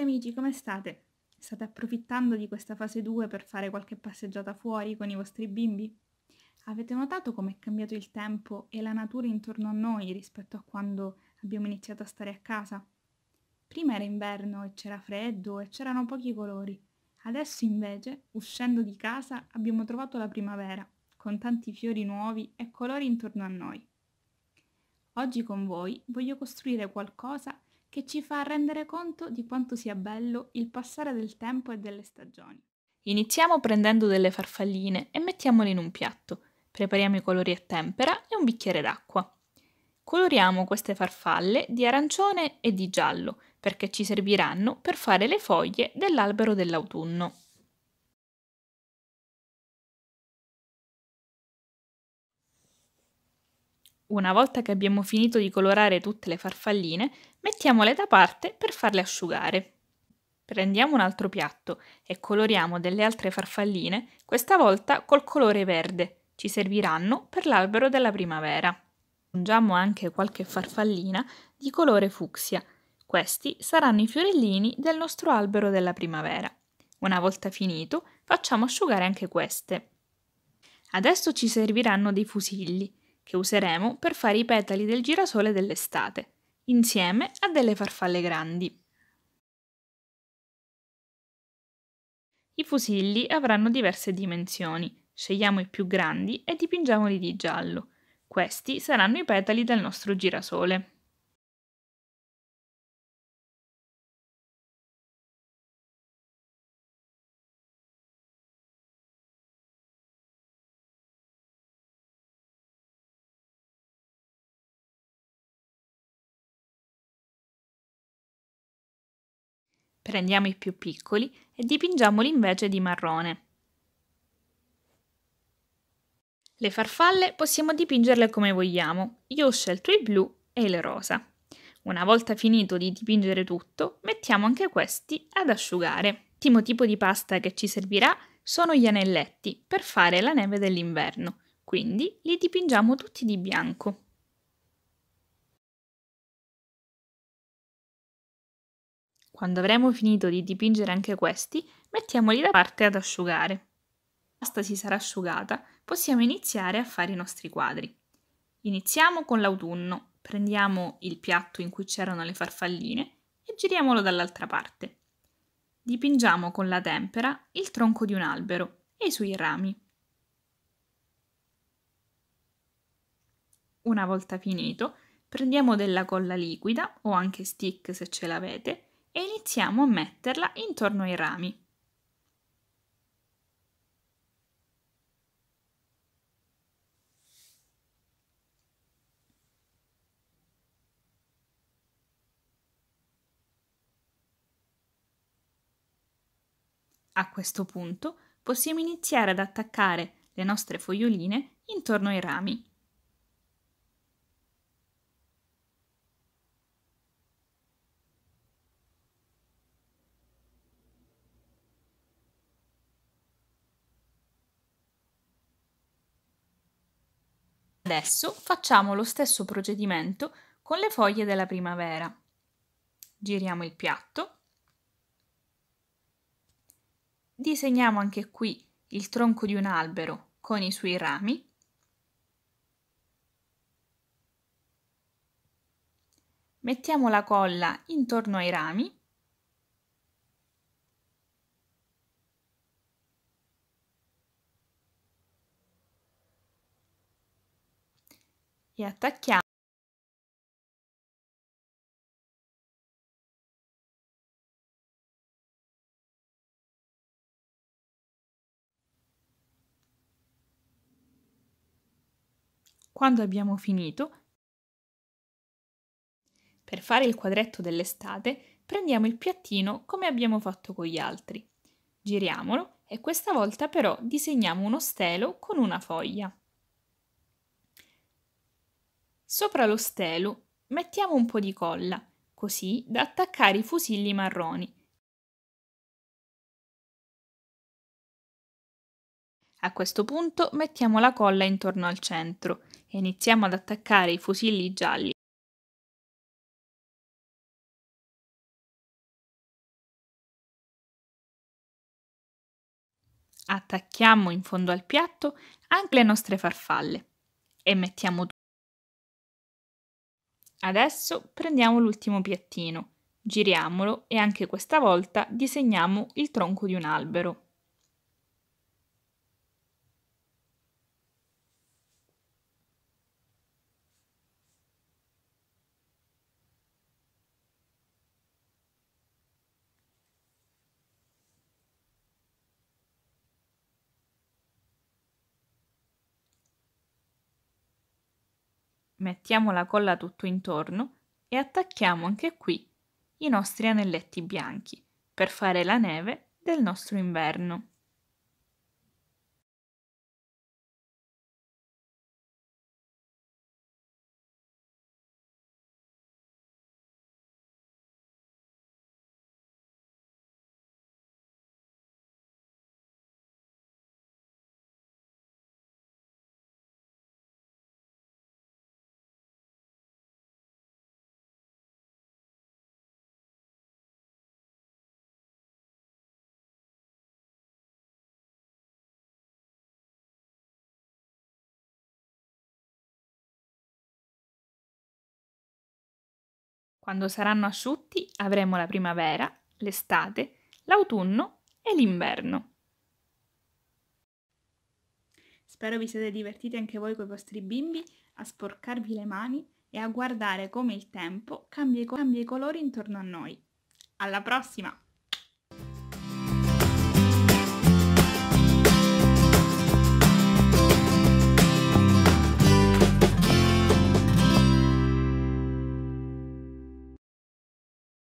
amici, come state? State approfittando di questa fase 2 per fare qualche passeggiata fuori con i vostri bimbi? Avete notato com'è cambiato il tempo e la natura intorno a noi rispetto a quando abbiamo iniziato a stare a casa? Prima era inverno e c'era freddo e c'erano pochi colori. Adesso invece, uscendo di casa, abbiamo trovato la primavera, con tanti fiori nuovi e colori intorno a noi. Oggi con voi voglio costruire qualcosa che che ci fa rendere conto di quanto sia bello il passare del tempo e delle stagioni. Iniziamo prendendo delle farfalline e mettiamole in un piatto. Prepariamo i colori a tempera e un bicchiere d'acqua. Coloriamo queste farfalle di arancione e di giallo perché ci serviranno per fare le foglie dell'albero dell'autunno. Una volta che abbiamo finito di colorare tutte le farfalline, mettiamole da parte per farle asciugare. Prendiamo un altro piatto e coloriamo delle altre farfalline, questa volta col colore verde. Ci serviranno per l'albero della primavera. Aggiungiamo anche qualche farfallina di colore fucsia. Questi saranno i fiorellini del nostro albero della primavera. Una volta finito, facciamo asciugare anche queste. Adesso ci serviranno dei fusilli che useremo per fare i petali del girasole dell'estate, insieme a delle farfalle grandi. I fusilli avranno diverse dimensioni, scegliamo i più grandi e dipingiamoli di giallo. Questi saranno i petali del nostro girasole. Prendiamo i più piccoli e dipingiamoli invece di marrone. Le farfalle possiamo dipingerle come vogliamo. Io ho scelto il blu e il rosa. Una volta finito di dipingere tutto, mettiamo anche questi ad asciugare. L'ultimo tipo di pasta che ci servirà sono gli anelletti per fare la neve dell'inverno, quindi li dipingiamo tutti di bianco. Quando avremo finito di dipingere anche questi, mettiamoli da parte ad asciugare. La si sarà asciugata, possiamo iniziare a fare i nostri quadri. Iniziamo con l'autunno. Prendiamo il piatto in cui c'erano le farfalline e giriamolo dall'altra parte. Dipingiamo con la tempera il tronco di un albero e i suoi rami. Una volta finito, prendiamo della colla liquida o anche stick se ce l'avete e iniziamo a metterla intorno ai rami. A questo punto possiamo iniziare ad attaccare le nostre foglioline intorno ai rami. Adesso facciamo lo stesso procedimento con le foglie della primavera. Giriamo il piatto. Disegniamo anche qui il tronco di un albero con i suoi rami. Mettiamo la colla intorno ai rami e attacchiamo. Quando abbiamo finito, per fare il quadretto dell'estate, prendiamo il piattino come abbiamo fatto con gli altri. Giriamolo e questa volta però disegniamo uno stelo con una foglia. Sopra lo stelo mettiamo un po' di colla, così da attaccare i fusilli marroni. A questo punto mettiamo la colla intorno al centro e iniziamo ad attaccare i fusilli gialli. Attacchiamo in fondo al piatto anche le nostre farfalle e mettiamo Adesso prendiamo l'ultimo piattino, giriamolo e anche questa volta disegniamo il tronco di un albero. mettiamo la colla tutto intorno e attacchiamo anche qui i nostri anelletti bianchi per fare la neve del nostro inverno. Quando saranno asciutti avremo la primavera, l'estate, l'autunno e l'inverno. Spero vi siete divertiti anche voi con i vostri bimbi a sporcarvi le mani e a guardare come il tempo cambia, i colori intorno a noi. Alla prossima!